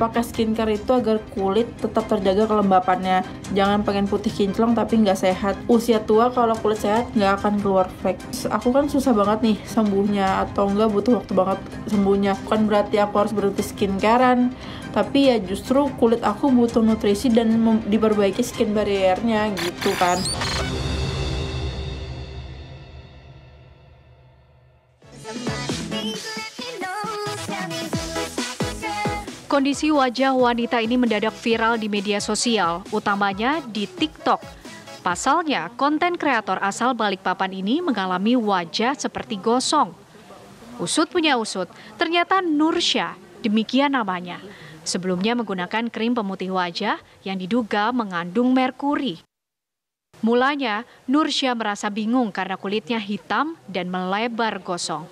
pakai skincare itu agar kulit tetap terjaga kelembapannya jangan pengen putih kinclong tapi nggak sehat usia tua kalau kulit sehat nggak akan keluar flek aku kan susah banget nih sembuhnya atau nggak butuh waktu banget sembuhnya bukan berarti aku harus berhenti skincarean tapi ya justru kulit aku butuh nutrisi dan diperbaiki skin barriernya gitu kan Kondisi wajah wanita ini mendadak viral di media sosial, utamanya di TikTok. Pasalnya, konten kreator asal Balikpapan ini mengalami wajah seperti gosong. Usut punya usut, ternyata Nursya, demikian namanya. Sebelumnya menggunakan krim pemutih wajah yang diduga mengandung merkuri. Mulanya, Nursya merasa bingung karena kulitnya hitam dan melebar gosong.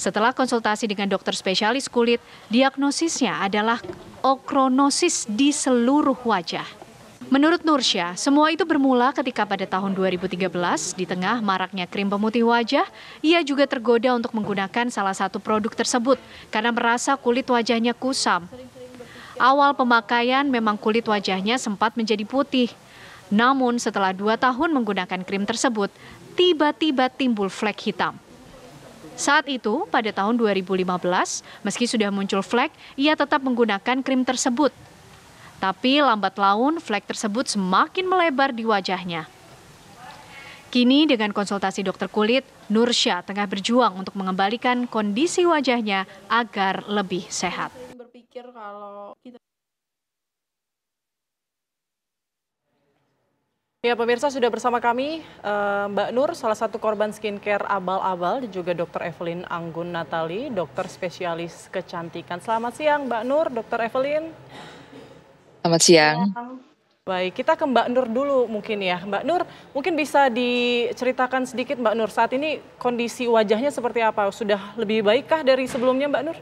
Setelah konsultasi dengan dokter spesialis kulit, diagnosisnya adalah okronosis di seluruh wajah. Menurut Nursya, semua itu bermula ketika pada tahun 2013, di tengah maraknya krim pemutih wajah, ia juga tergoda untuk menggunakan salah satu produk tersebut karena merasa kulit wajahnya kusam. Awal pemakaian memang kulit wajahnya sempat menjadi putih. Namun setelah dua tahun menggunakan krim tersebut, tiba-tiba timbul flek hitam. Saat itu, pada tahun 2015, meski sudah muncul flek, ia tetap menggunakan krim tersebut. Tapi lambat laun, flek tersebut semakin melebar di wajahnya. Kini dengan konsultasi dokter kulit, Nursya tengah berjuang untuk mengembalikan kondisi wajahnya agar lebih sehat. Berpikir kalau Ya pemirsa sudah bersama kami eh, Mbak Nur, salah satu korban skincare abal-abal dan juga Dr. Evelyn Anggun Natali, dokter spesialis kecantikan. Selamat siang Mbak Nur, Dr. Evelyn. Selamat siang. Baik, kita ke Mbak Nur dulu mungkin ya. Mbak Nur, mungkin bisa diceritakan sedikit Mbak Nur, saat ini kondisi wajahnya seperti apa? Sudah lebih baikkah dari sebelumnya Mbak Nur?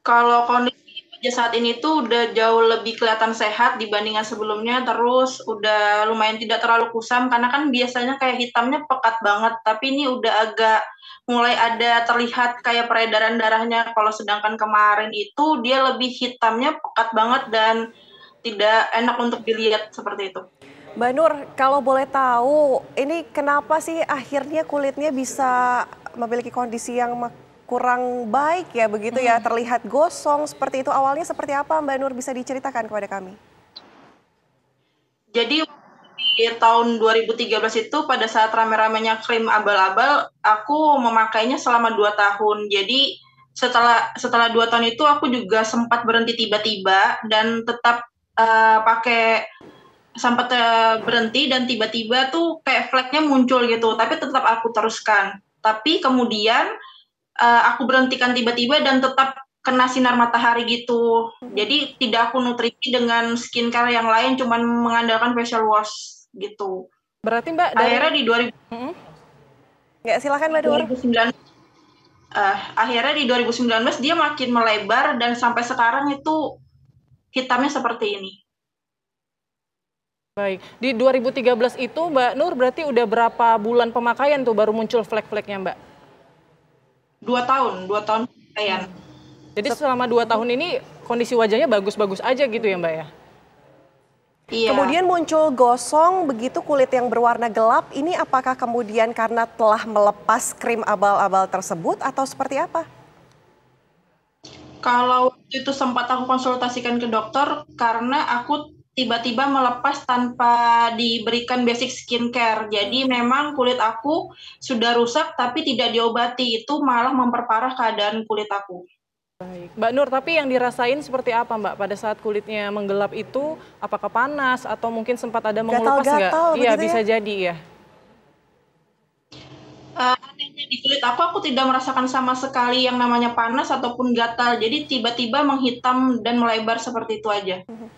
Kalau kondisi kerja ya, saat ini tuh udah jauh lebih kelihatan sehat dibandingkan sebelumnya terus udah lumayan tidak terlalu kusam karena kan biasanya kayak hitamnya pekat banget tapi ini udah agak mulai ada terlihat kayak peredaran darahnya kalau sedangkan kemarin itu dia lebih hitamnya pekat banget dan tidak enak untuk dilihat seperti itu. Mbak Nur, kalau boleh tahu ini kenapa sih akhirnya kulitnya bisa memiliki kondisi yang kurang baik ya begitu ya terlihat gosong seperti itu awalnya seperti apa Mbak Nur bisa diceritakan kepada kami? Jadi di tahun 2013 itu pada saat rame-ramenya krim abal-abal aku memakainya selama 2 tahun. Jadi setelah setelah 2 tahun itu aku juga sempat berhenti tiba-tiba dan tetap uh, pakai sempat uh, berhenti dan tiba-tiba tuh kayak flagnya muncul gitu, tapi tetap aku teruskan. Tapi kemudian uh, aku berhentikan tiba-tiba dan tetap kena sinar matahari gitu. Hmm. Jadi tidak aku nutrisi dengan skincare yang lain, cuman mengandalkan facial wash gitu. Berarti Mbak dari... akhirnya di 2000 hmm? Ya, silakan Mbak 2019 uh, eh, akhirnya di 2019 dia makin melebar dan sampai sekarang itu hitamnya seperti ini. Baik, di 2013 itu Mbak Nur berarti udah berapa bulan pemakaian tuh baru muncul flek-fleknya Mbak? dua tahun dua tahun pakaian jadi selama dua tahun ini kondisi wajahnya bagus-bagus aja gitu ya mbak ya Iya. Kemudian muncul gosong begitu kulit yang berwarna gelap ini apakah kemudian karena telah melepas krim abal-abal tersebut atau seperti apa? Kalau itu sempat aku konsultasikan ke dokter karena aku tiba-tiba melepas tanpa diberikan basic skincare. Jadi memang kulit aku sudah rusak tapi tidak diobati itu malah memperparah keadaan kulit aku. Baik, Mbak Nur, tapi yang dirasain seperti apa Mbak pada saat kulitnya menggelap itu? Apakah panas atau mungkin sempat ada mengelupas nggak? Iya, ya? bisa ya? jadi ya. Uh, di kulit aku, aku tidak merasakan sama sekali yang namanya panas ataupun gatal. Jadi tiba-tiba menghitam dan melebar seperti itu aja. Mm -hmm.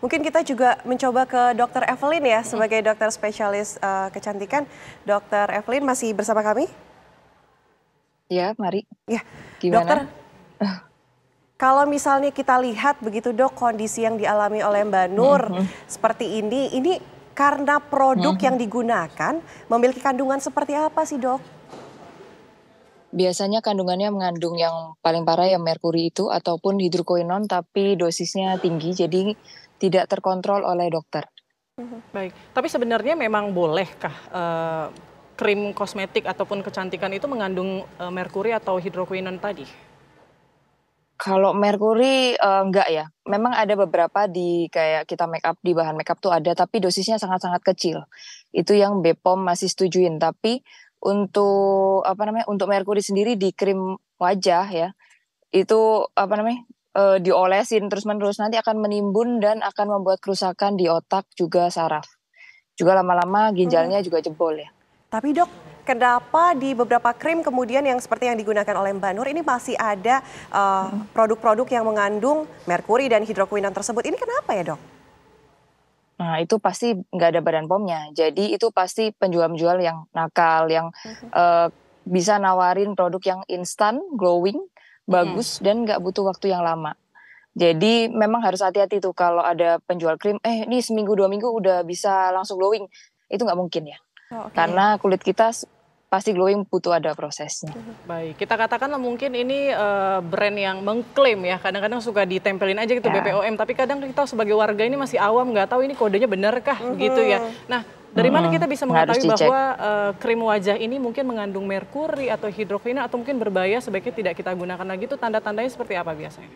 Mungkin kita juga mencoba ke Dokter Evelyn ya sebagai dokter spesialis uh, kecantikan. Dokter Evelyn masih bersama kami? Ya, mari. Ya, Gimana? dokter. Kalau misalnya kita lihat begitu dok kondisi yang dialami oleh Mbak Nur mm -hmm. seperti ini, ini karena produk mm -hmm. yang digunakan memiliki kandungan seperti apa sih dok? biasanya kandungannya mengandung yang paling parah yang merkuri itu ataupun hidrokoinon tapi dosisnya tinggi jadi tidak terkontrol oleh dokter. Baik, tapi sebenarnya memang bolehkah uh, krim kosmetik ataupun kecantikan itu mengandung uh, merkuri atau hidroquinon tadi? Kalau merkuri uh, enggak ya. Memang ada beberapa di kayak kita make up di bahan make up tuh ada tapi dosisnya sangat-sangat kecil. Itu yang Bepom masih setujuin tapi untuk apa namanya? untuk merkuri sendiri di krim wajah ya. Itu apa namanya? uh, diolesin terus-menerus nanti akan menimbun dan akan membuat kerusakan di otak juga saraf. Juga lama-lama ginjalnya hmm. juga jebol ya. Tapi dok, kenapa di beberapa krim kemudian yang seperti yang digunakan oleh Mbak Nur ini masih ada eh, hmm. produk-produk uh, yang mengandung merkuri dan hidrokuinon tersebut? Ini kenapa ya dok? Nah itu pasti nggak ada badan pomnya. Jadi itu pasti penjual-penjual yang nakal, yang hmm. uh bisa nawarin produk yang instan, glowing, bagus hmm. dan nggak butuh waktu yang lama. Jadi memang harus hati-hati tuh kalau ada penjual krim, eh ini seminggu dua minggu udah bisa langsung glowing, itu nggak mungkin ya. Oh, okay. Karena kulit kita pasti glowing butuh ada prosesnya. Baik, kita katakanlah mungkin ini uh, brand yang mengklaim ya, kadang-kadang suka ditempelin aja gitu ya. BPOM, tapi kadang kita sebagai warga ini masih awam nggak tahu ini kodenya benarkah uh mhm. -huh. gitu ya. Nah dari mana kita bisa mengetahui bahwa uh, krim wajah ini mungkin mengandung merkuri atau hidrofina atau mungkin berbahaya sebaiknya tidak kita gunakan lagi itu tanda-tandanya seperti apa biasanya?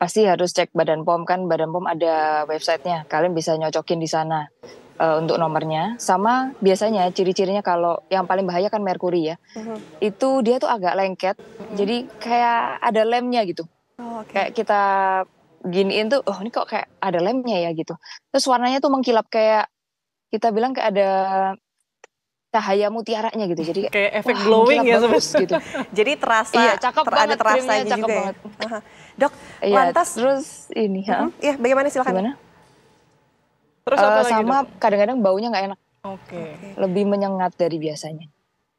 Pasti harus cek Badan POM kan Badan POM ada websitenya kalian bisa nyocokin di sana uh, untuk nomornya sama biasanya ciri-cirinya kalau yang paling bahaya kan merkuri ya uh-huh. itu dia tuh agak lengket uh-huh. jadi kayak ada lemnya gitu oh, okay. kayak kita giniin tuh oh ini kok kayak ada lemnya ya gitu terus warnanya tuh mengkilap kayak kita bilang kayak ada cahaya mutiaranya gitu. Jadi kayak efek wah, glowing ya bagus, gitu. Jadi terasa iya, cakep ter banget, ada terasanya gitu cakep juga. Ya. Banget. Dok, iya, lantas terus ini ya. Iya, -huh. bagaimana silakan. Gimana? Terus uh, lagi? Sama kadang-kadang baunya nggak enak. Oke. Okay. Lebih menyengat dari biasanya.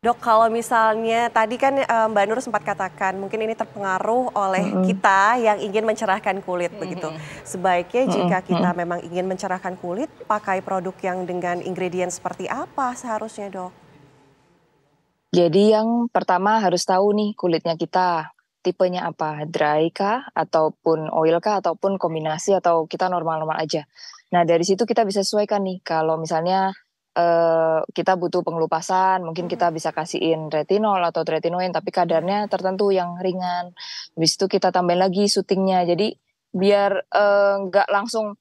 Dok, kalau misalnya tadi kan eh, Mbak Nur sempat katakan mungkin ini terpengaruh oleh mm -hmm. kita yang ingin mencerahkan kulit mm -hmm. begitu. Sebaiknya jika kita mm -hmm. memang ingin mencerahkan kulit, pakai produk yang dengan ingredient seperti apa seharusnya, Dok? Jadi yang pertama harus tahu nih kulitnya kita tipenya apa, dry kah ataupun oil kah ataupun kombinasi atau kita normal-normal aja. Nah, dari situ kita bisa sesuaikan nih kalau misalnya Eh, kita butuh pengelupasan, mungkin kita bisa kasihin retinol atau tretinoin tapi kadarnya tertentu yang ringan. Habis itu kita tambahin lagi syutingnya. Jadi biar eh, nggak uh, langsung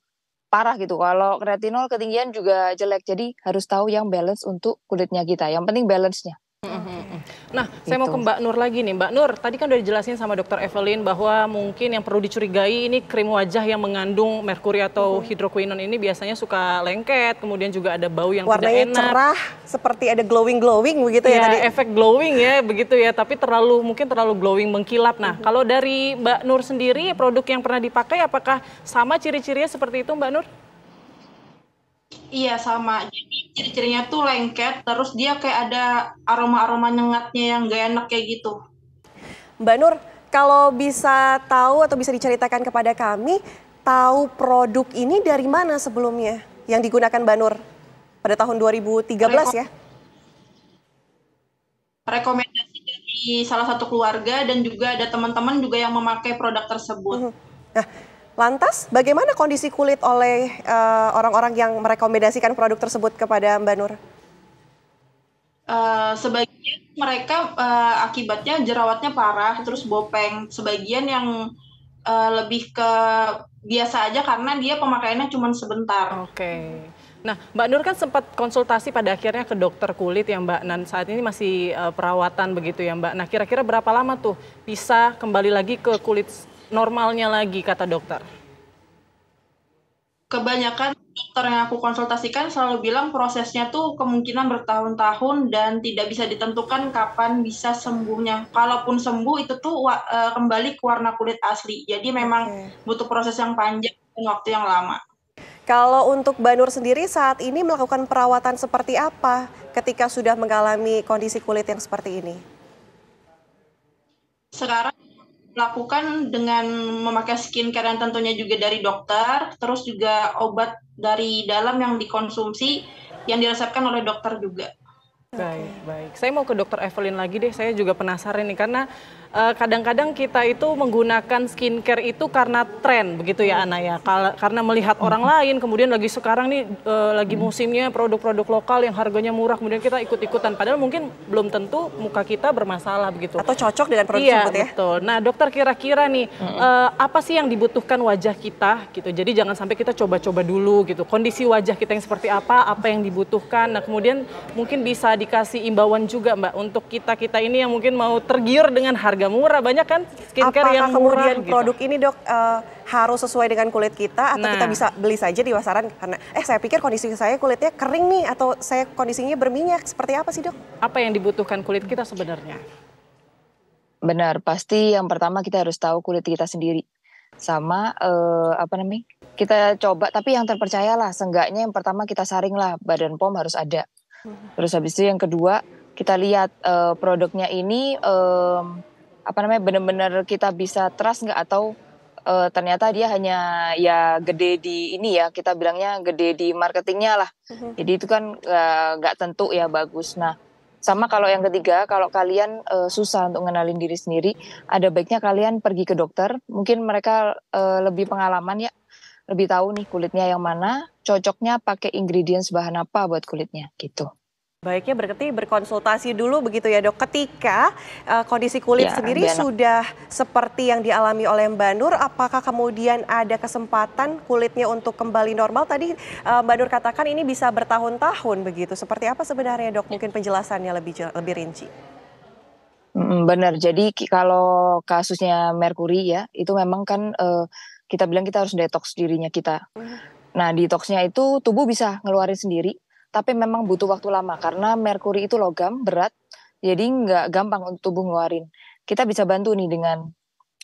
parah gitu. Kalau retinol ketinggian juga jelek. Jadi harus tahu yang balance untuk kulitnya kita. Yang penting balance-nya. Nah, gitu. saya mau ke gitu. Mbak Nur lagi nih. Mbak Nur, tadi kan udah dijelasin sama Dokter Evelyn bahwa mungkin yang perlu dicurigai ini krim wajah yang mengandung merkuri atau hmm. hidroquinon ini biasanya suka lengket, kemudian juga ada bau yang Warnanya tidak enak. cerah, seperti ada glowing-glowing begitu ya, ya tadi. efek glowing ya, begitu ya, tapi terlalu mungkin terlalu glowing mengkilap. Nah, hmm. kalau dari Mbak Nur sendiri produk yang pernah dipakai apakah sama ciri-cirinya seperti itu Mbak Nur? Iya sama. Jadi ciri-cirinya tuh lengket, terus dia kayak ada aroma-aroma nyengatnya yang gak enak kayak gitu. Mbak Nur, kalau bisa tahu atau bisa diceritakan kepada kami, tahu produk ini dari mana sebelumnya yang digunakan Mbak Nur pada tahun 2013 ya? Rekom ya? Rekomendasi dari salah satu keluarga dan juga ada teman-teman juga yang memakai produk tersebut. Mm-hmm. Nah, Lantas bagaimana kondisi kulit oleh eh, orang-orang uh, yang merekomendasikan produk tersebut kepada Mbak Nur? Uh, sebagian mereka uh, akibatnya jerawatnya parah, terus bopeng. Sebagian yang uh, lebih ke biasa aja karena dia pemakaiannya cuma sebentar. Oke. Okay. Nah, Mbak Nur kan sempat konsultasi pada akhirnya ke dokter kulit ya Mbak Nan. Saat ini masih uh, perawatan begitu ya Mbak. Nah, kira-kira berapa lama tuh bisa kembali lagi ke kulit normalnya lagi kata dokter? Kebanyakan dokter yang aku konsultasikan selalu bilang prosesnya tuh kemungkinan bertahun-tahun dan tidak bisa ditentukan kapan bisa sembuhnya. Kalaupun sembuh itu tuh uh, kembali ke warna kulit asli. Jadi memang hmm. butuh proses yang panjang dan waktu yang lama. Kalau untuk Banur sendiri saat ini melakukan perawatan seperti apa ketika sudah mengalami kondisi kulit yang seperti ini? Sekarang lakukan dengan memakai skincare yang tentunya juga dari dokter, terus juga obat dari dalam yang dikonsumsi yang diresepkan oleh dokter juga. Baik, baik. Saya mau ke dokter Evelyn lagi deh. Saya juga penasaran nih karena Eh, kadang-kadang kita itu menggunakan skincare itu karena tren begitu ya Ana ya karena melihat orang lain kemudian lagi sekarang nih eh, lagi musimnya produk-produk lokal yang harganya murah kemudian kita ikut-ikutan padahal mungkin belum tentu muka kita bermasalah begitu atau cocok dengan produk iya, tersebut ya betul nah dokter kira-kira nih hmm. apa sih yang dibutuhkan wajah kita gitu jadi jangan sampai kita coba-coba dulu gitu kondisi wajah kita yang seperti apa apa yang dibutuhkan nah kemudian mungkin bisa dikasih imbauan juga Mbak untuk kita-kita ini yang mungkin mau tergiur dengan harga harga murah banyak kan skincare Apakah yang murah kemudian gitu. produk ini dok uh, harus sesuai dengan kulit kita atau nah. kita bisa beli saja di pasaran karena eh saya pikir kondisi saya kulitnya kering nih atau saya kondisinya berminyak seperti apa sih dok? Apa yang dibutuhkan kulit kita sebenarnya? Benar, pasti yang pertama kita harus tahu kulit kita sendiri sama eh, apa namanya kita coba tapi yang terpercaya lah seenggaknya yang pertama kita saring lah badan pom harus ada hmm. terus habis itu yang kedua kita lihat uh, produknya ini uh, apa namanya benar-benar kita bisa trust nggak atau uh, ternyata dia hanya ya gede di ini ya kita bilangnya gede di marketingnya lah mm-hmm. jadi itu kan eh, nggak uh, tentu ya bagus nah sama kalau yang ketiga kalau kalian uh, susah untuk ngenalin diri sendiri ada baiknya kalian pergi ke dokter mungkin mereka uh, lebih pengalaman ya lebih tahu nih kulitnya yang mana cocoknya pakai ingredients bahan apa buat kulitnya gitu Baiknya berarti berkonsultasi dulu begitu ya dok. Ketika uh, kondisi kulit ya, sendiri sudah seperti yang dialami oleh Mbak Nur, apakah kemudian ada kesempatan kulitnya untuk kembali normal? Tadi uh, Mbak Nur katakan ini bisa bertahun-tahun begitu. Seperti apa sebenarnya dok? Mungkin penjelasannya lebih lebih rinci. Benar. Jadi kalau kasusnya merkuri ya, itu memang kan uh, kita bilang kita harus detox dirinya kita. Mm-hmm. Nah, detoxnya itu tubuh bisa ngeluarin sendiri tapi memang butuh waktu lama karena merkuri itu logam berat, jadi nggak gampang untuk tubuh ngeluarin. Kita bisa bantu nih dengan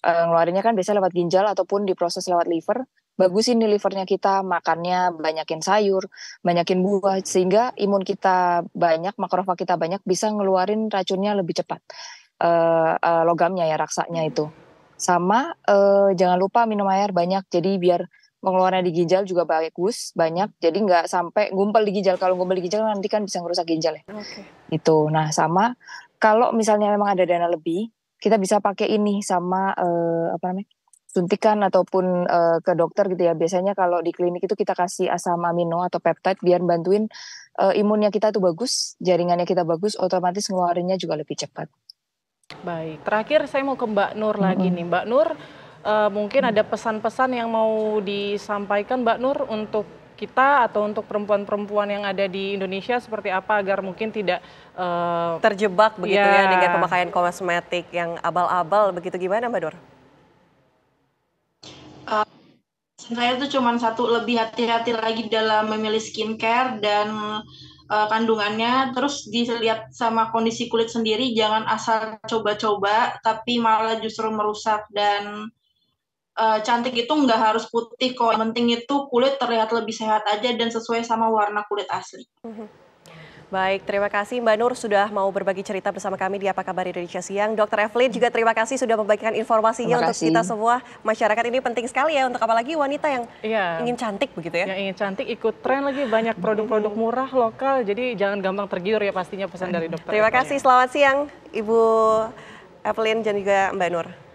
uh, ngeluarinnya kan biasanya lewat ginjal ataupun diproses lewat liver. Bagus ini livernya kita makannya banyakin sayur, banyakin buah sehingga imun kita banyak, makrofag kita banyak bisa ngeluarin racunnya lebih cepat. Uh, uh, logamnya ya raksanya itu. Sama uh, jangan lupa minum air banyak jadi biar pengeluaran di ginjal juga bagus banyak jadi nggak sampai gumpal di ginjal kalau gumpal di ginjal kan nanti kan bisa ngerusak ginjal ya okay. itu nah sama kalau misalnya memang ada dana lebih kita bisa pakai ini sama eh, apa namanya suntikan ataupun uh, ke dokter gitu ya biasanya kalau di klinik itu kita kasih asam amino atau peptide biar bantuin uh, imunnya kita itu bagus jaringannya kita bagus otomatis ngeluarinnya juga lebih cepat baik terakhir saya mau ke Mbak Nur mm -hmm. lagi nih Mbak Nur uh, mungkin ada pesan-pesan yang mau disampaikan Mbak Nur untuk kita atau untuk perempuan-perempuan yang ada di Indonesia seperti apa agar mungkin tidak uh, terjebak begitu ya. ya dengan pemakaian kosmetik yang abal-abal begitu gimana Mbak Nur? Eh, saya tuh cuman satu lebih hati-hati lagi dalam memilih skincare dan uh, kandungannya terus dilihat sama kondisi kulit sendiri jangan asal coba-coba tapi malah justru merusak dan uh, cantik itu nggak harus putih kok. Yang penting itu kulit terlihat lebih sehat aja dan sesuai sama warna kulit asli. Mhm. Baik, terima kasih Mbak Nur sudah mau berbagi cerita bersama kami di Apa Kabar Indonesia Siang. Dr. Evelyn juga terima kasih sudah membagikan informasinya untuk kita semua. Masyarakat ini penting sekali ya untuk apalagi wanita yang ya, ingin cantik begitu ya. Yang ingin cantik ikut tren lagi banyak produk-produk murah lokal. Jadi jangan gampang tergiur ya pastinya pesan dari dokter. Terima Evelyn. kasih, selamat siang Ibu Evelyn dan juga Mbak Nur.